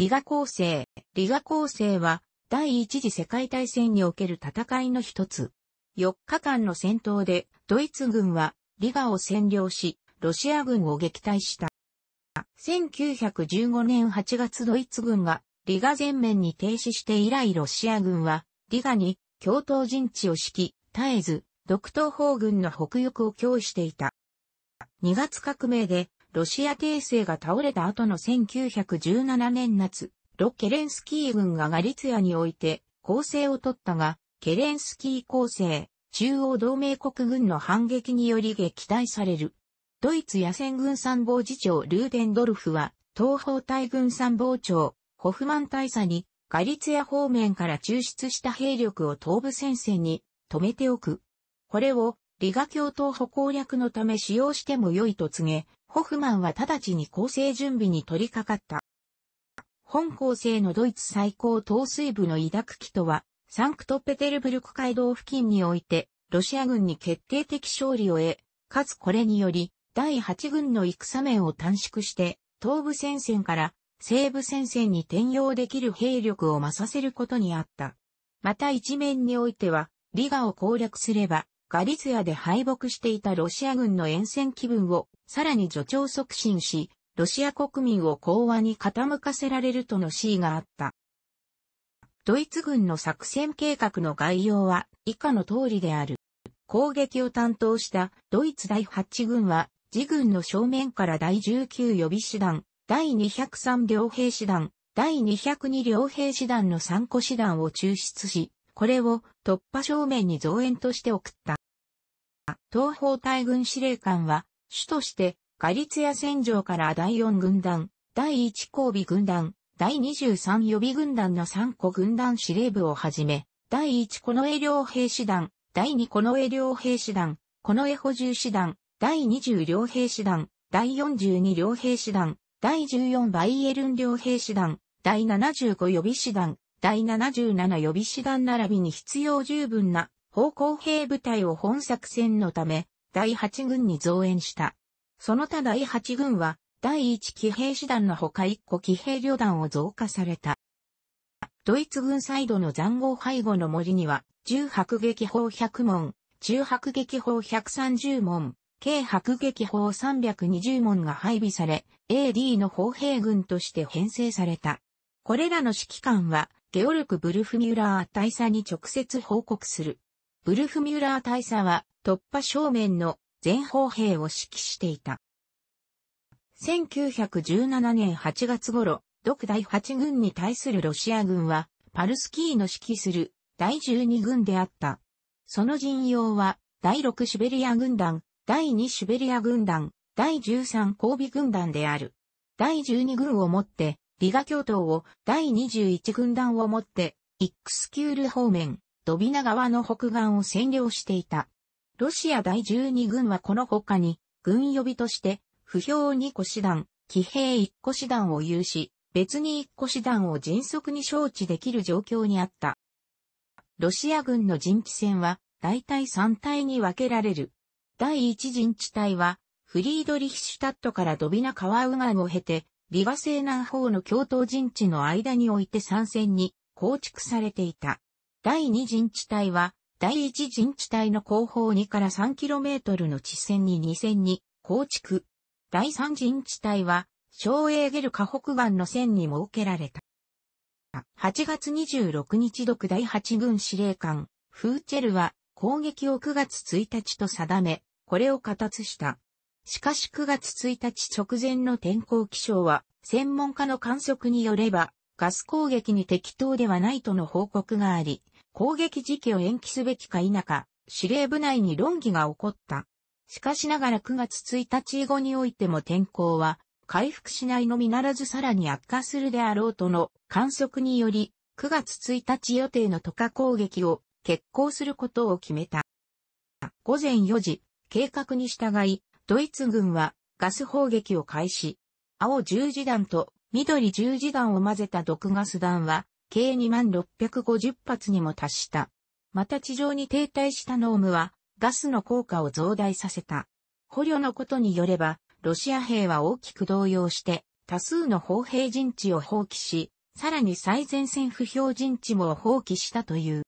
リガ構成。リガ構成は、第一次世界大戦における戦いの一つ。4日間の戦闘で、ドイツ軍は、リガを占領し、ロシア軍を撃退した。1915年8月ドイツ軍が、リガ全面に停止して以来ロシア軍は、リガに、共闘陣地を敷き、絶えず、独東方軍の北翼を脅していた。2月革命で、ロシア帝政が倒れた後の1917年夏、ロ・ケレンスキー軍がガリツヤにおいて攻勢を取ったが、ケレンスキー攻勢、中央同盟国軍の反撃により撃退される。ドイツ野戦軍参謀次長ルーデンドルフは、東方大軍参謀長、ホフマン大佐に、ガリツヤ方面から抽出した兵力を東部戦線に止めておく。これを、リガ共闘歩攻略のため使用しても良いと告げ、ホフマンは直ちに構成準備に取り掛かった。本構成のドイツ最高統帥部の委託機とは、サンクトペテルブルク街道付近において、ロシア軍に決定的勝利を得、かつこれにより、第8軍の戦面を短縮して、東部戦線から西部戦線に転用できる兵力を増させることにあった。また一面においては、リガを攻略すれば、ガリツヤで敗北していたロシア軍の沿線気分をさらに助長促進し、ロシア国民を講和に傾かせられるとの C があった。ドイツ軍の作戦計画の概要は以下の通りである。攻撃を担当したドイツ第8軍は、自軍の正面から第19予備師団、第203両兵師団、第202両兵師団の3個師団を抽出し、これを突破正面に増援として送った。東方大軍司令官は、主として、ガリツヤ戦場から第4軍団、第1交尾軍団、第23予備軍団の3個軍団司令部をはじめ、第1この江両兵士団、第2この江両兵士団、この江補充士団、第20両兵士団、第42両兵士団、第14バイエルン両兵士団、第75予備士団、第77予備師団並びに必要十分な方向兵部隊を本作戦のため、第8軍に増援した。その他第8軍は、第1騎兵師団のほか1個騎兵旅団を増加された。ドイツ軍サイドの残壕背後の森には、重迫撃砲100門、重迫撃砲130門、軽迫撃砲320門が配備され、AD の砲兵軍として編成された。これらの指揮官は、ゲオルク・ブルフミュラー大佐に直接報告する。ブルフミュラー大佐は突破正面の全方兵を指揮していた。1917年8月頃、独第8軍に対するロシア軍は、パルスキーの指揮する第12軍であった。その陣容は、第6シベリア軍団、第2シベリア軍団、第13交尾軍団である。第12軍をもって、リガ教頭を第21軍団をもって、イックスキュール方面、ドビナ川の北岸を占領していた。ロシア第12軍はこの他に、軍予備として、不評2個師団、騎兵1個師団を有し、別に1個師団を迅速に招致できる状況にあった。ロシア軍の陣地戦は、大体3隊に分けられる。第1陣地隊は、フリードリヒシュタットからドビナ川右岸を経て、琵琶西南方の京都陣地の間において参戦に構築されていた。第二陣地帯は、第一陣地帯の後方2から 3km の地線に2線に構築。第三陣地帯は、小英ゲル河北岸の線に設けられた。8月26日独第8軍司令官、フーチェルは攻撃を9月1日と定め、これを形した。しかし9月1日直前の天候気象は、専門家の観測によれば、ガス攻撃に適当ではないとの報告があり、攻撃時期を延期すべきか否か、司令部内に論議が起こった。しかしながら9月1日以後においても天候は、回復しないのみならずさらに悪化するであろうとの観測により、9月1日予定の渡河攻撃を決行することを決めた。午前4時、計画に従い、ドイツ軍はガス砲撃を開始。青十字弾と緑十字弾を混ぜた毒ガス弾は、計2650発にも達した。また地上に停滞したノームは、ガスの効果を増大させた。捕虜のことによれば、ロシア兵は大きく動揺して、多数の砲兵陣地を放棄し、さらに最前線不評陣地も放棄したという。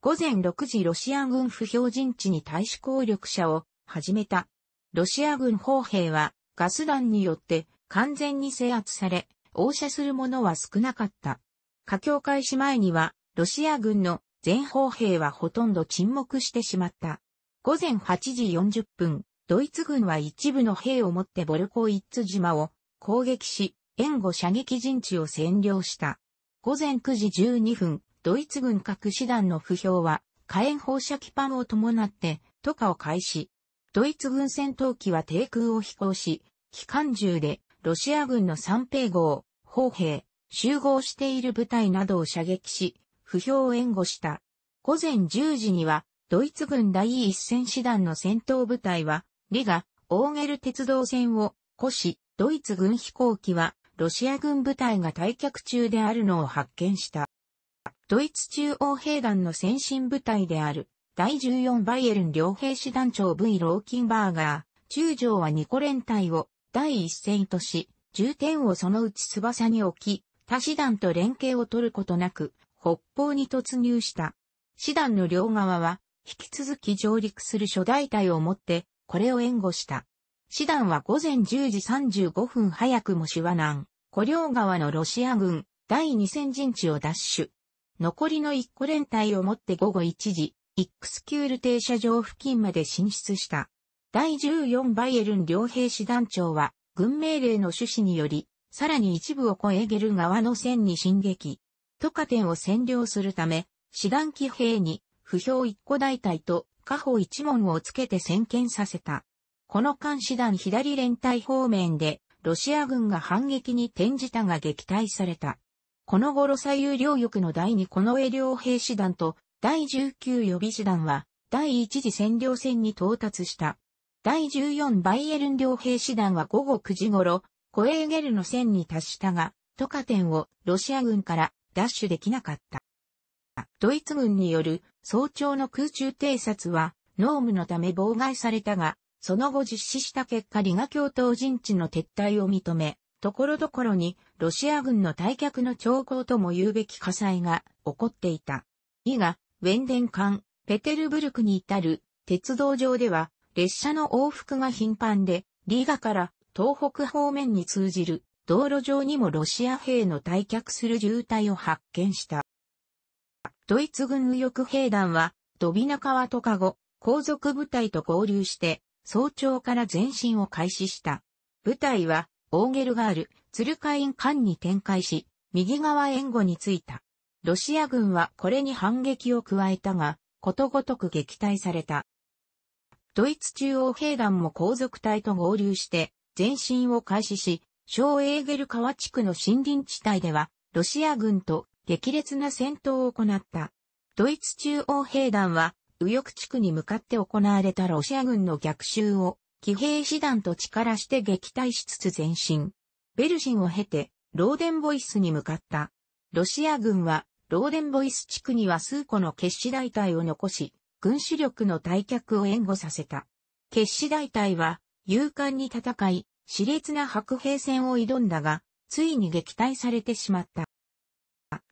午前6時ロシア軍不評陣地に対処攻力者を始めた。ロシア軍砲兵はガス弾によって完全に制圧され、応射する者は少なかった。火境開始前には、ロシア軍の全砲兵はほとんど沈黙してしまった。午前8時40分、ドイツ軍は一部の兵を持ってボルコイッツ島を攻撃し、援護射撃陣地を占領した。午前9時12分、ドイツ軍各師団の不評は火炎放射器パンを伴って、渡過を開始。ドイツ軍戦闘機は低空を飛行し、機関銃でロシア軍の三兵号、砲兵、集合している部隊などを射撃し、不評を援護した。午前10時には、ドイツ軍第一戦師団の戦闘部隊は、リガ、オーゲル鉄道線を、越し、ドイツ軍飛行機は、ロシア軍部隊が退却中であるのを発見した。ドイツ中央兵団の先進部隊である、第14バイエルン両兵師団長 V ローキンバーガー、中将は2個連隊を第一戦とし、重点をそのうち翼に置き、他師団と連携を取ることなく、北方に突入した。師団の両側は、引き続き上陸する初代隊を持って、これを援護した。師団は午前10時35分早くもシワ南、古領川のロシア軍、第2戦陣地を奪取。残りの1個連隊を持って午後1時、イックスキュール停車場付近まで進出した。第14バイエルン両兵師団長は、軍命令の趣旨により、さらに一部を越えゲル側の線に進撃。トカテンを占領するため、師団騎兵に、不評一個大隊と、下方一門をつけて先見させた。この間師団左連隊方面で、ロシア軍が反撃に転じたが撃退された。この頃左右両翼の第二この上両兵師団と第19予備師団は、第一次占領戦に到達した。第14バイエルン両兵師団は午後9時頃、コエーゲルの戦に達したが、トカテンをロシア軍から奪取できなかった。ドイツ軍による早朝の空中偵察は、ノームのため妨害されたが、その後実施した結果リガ教頭陣地の撤退を認め、ところどころにロシア軍の退却の兆候とも言うべき火災が起こっていた。以が、ウェンデン間、ペテルブルクに至る鉄道上では列車の往復が頻繁で、リガから東北方面に通じる道路上にもロシア兵の退却する渋滞を発見した。ドイツ軍右翼兵団はドビナ川とカゴ、皇族部隊と合流して早朝から前進を開始した。部隊はオーゲルガール、ツルカイン間に展開し、右側援護に着いた。ロシア軍はこれに反撃を加えたが、ことごとく撃退された。ドイツ中央兵団も皇族隊と合流して、前進を開始し、小エーゲル川地区の森林地帯では、ロシア軍と激烈な戦闘を行った。ドイツ中央兵団は、右翼地区に向かって行われたロシア軍の逆襲を、騎兵師団と力して撃退しつつ前進。ベルシンを経て、ローデンボイスに向かった。ロシア軍はローデンボイス地区には数個の決死大隊を残し、軍主力の退却を援護させた。決死大隊は、勇敢に戦い、熾烈な白兵戦を挑んだが、ついに撃退されてしまった。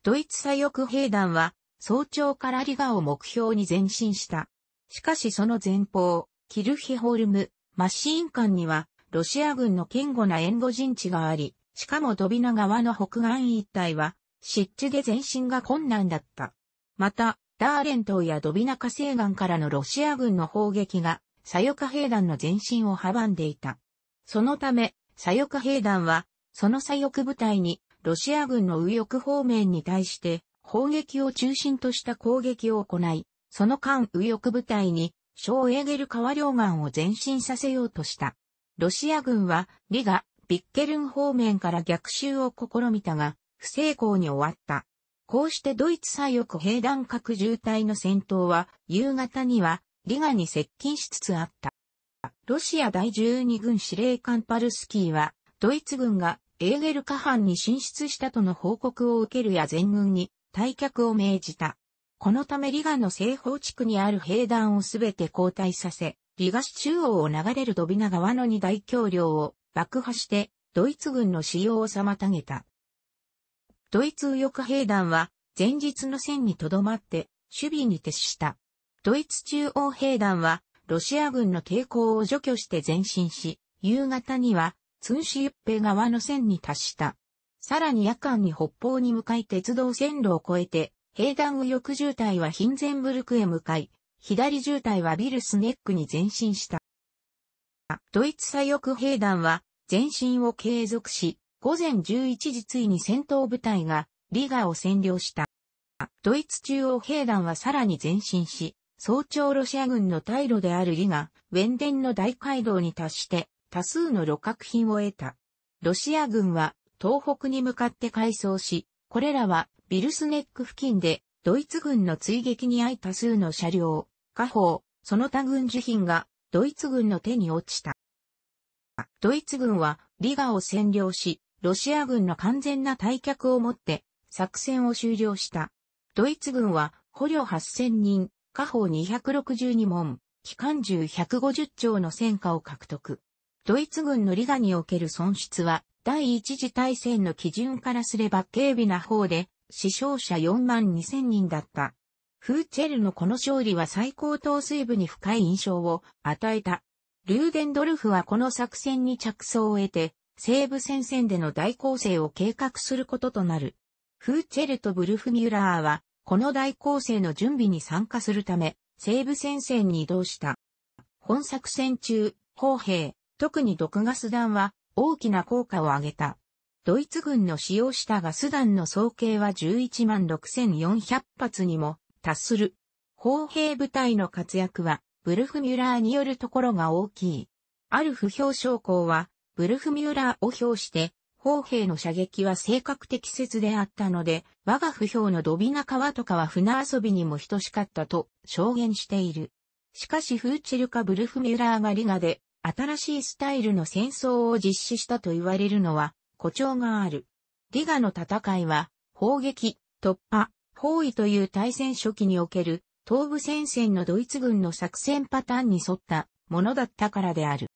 ドイツ左翼兵団は、早朝からリガを目標に前進した。しかしその前方、キルヒホルム、マシーン艦には、ロシア軍の堅固な援護陣地があり、しかもドビナ川の北岸一帯は、湿地で前進が困難だった。また、ダーレン島やドビナカ西岸からのロシア軍の砲撃が、左翼兵団の前進を阻んでいた。そのため、左翼兵団は、その左翼部隊に、ロシア軍の右翼方面に対して、砲撃を中心とした攻撃を行い、その間右翼部隊に、小エーゲル川両岸を前進させようとした。ロシア軍は、リガ、ビッケルン方面から逆襲を試みたが、不成功に終わった。こうしてドイツ左翼兵団核渋滞の戦闘は、夕方には、リガに接近しつつあった。ロシア第12軍司令官パルスキーは、ドイツ軍がエーゲル下半に進出したとの報告を受けるや全軍に退却を命じた。このためリガの西方地区にある兵団をすべて交代させ、リガ市中央を流れるドビナ川の二大橋梁を爆破して、ドイツ軍の使用を妨げた。ドイツ右翼兵団は前日の戦にとどまって守備に徹した。ドイツ中央兵団はロシア軍の抵抗を除去して前進し、夕方にはツンシユッペ側の線に達した。さらに夜間に北方に向かい鉄道線路を越えて、兵団右翼渋滞はヒンゼンブルクへ向かい、左渋滞はビルスネックに前進した。ドイツ左翼兵団は前進を継続し、午前11時ついに戦闘部隊がリガを占領した。ドイツ中央兵団はさらに前進し、早朝ロシア軍の退路であるリガ、ウェンデンの大街道に達して多数の旅客品を得た。ロシア軍は東北に向かって改装し、これらはビルスネック付近でドイツ軍の追撃に遭い多数の車両、火砲、その他軍需品がドイツ軍の手に落ちた。ドイツ軍はリガを占領し、ロシア軍の完全な退却をもって作戦を終了した。ドイツ軍は捕虜8000人、下方262門、機関銃150丁の戦果を獲得。ドイツ軍のリガにおける損失は、第一次大戦の基準からすれば軽微な方で、死傷者4万2000人だった。フーチェルのこの勝利は最高統帥部に深い印象を与えた。ルーデンドルフはこの作戦に着想を得て、西部戦線での大攻勢を計画することとなる。フーチェルとブルフミュラーは、この大攻勢の準備に参加するため、西部戦線に移動した。本作戦中、砲兵、特に毒ガス弾は大きな効果を上げた。ドイツ軍の使用したガス弾の総計は11万6400発にも達する。砲兵部隊の活躍は、ブルフミュラーによるところが大きい。ある不評彰校は、ブルフミューラーを表して、砲兵の射撃は性格適切であったので、我が不評のドビナ川とかは船遊びにも等しかったと証言している。しかしフーチェルカ・ブルフミューラーがリガで、新しいスタイルの戦争を実施したと言われるのは、誇張がある。リガの戦いは、砲撃、突破、包囲という対戦初期における、東部戦線のドイツ軍の作戦パターンに沿ったものだったからである。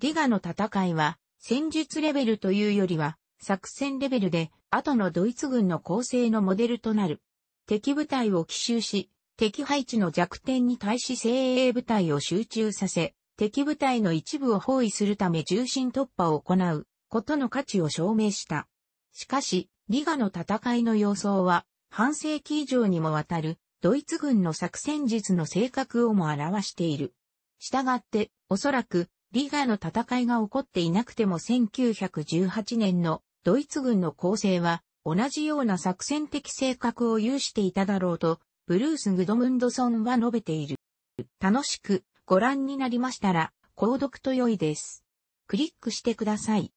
リガの戦いは、戦術レベルというよりは、作戦レベルで、後のドイツ軍の構成のモデルとなる。敵部隊を奇襲し、敵配置の弱点に対し精鋭部隊を集中させ、敵部隊の一部を包囲するため重心突破を行うことの価値を証明した。しかし、リガの戦いの様相は、半世紀以上にもわたるドイツ軍の作戦術の性格をも表している。したがって、おそらくリガの戦いが起こっていなくても1918年のドイツ軍の構成は同じような作戦的性格を有していただろうと、ブルース・グドムンドソンは述べている。楽しくご覧になりましたら、購読と良いです。クリックしてください。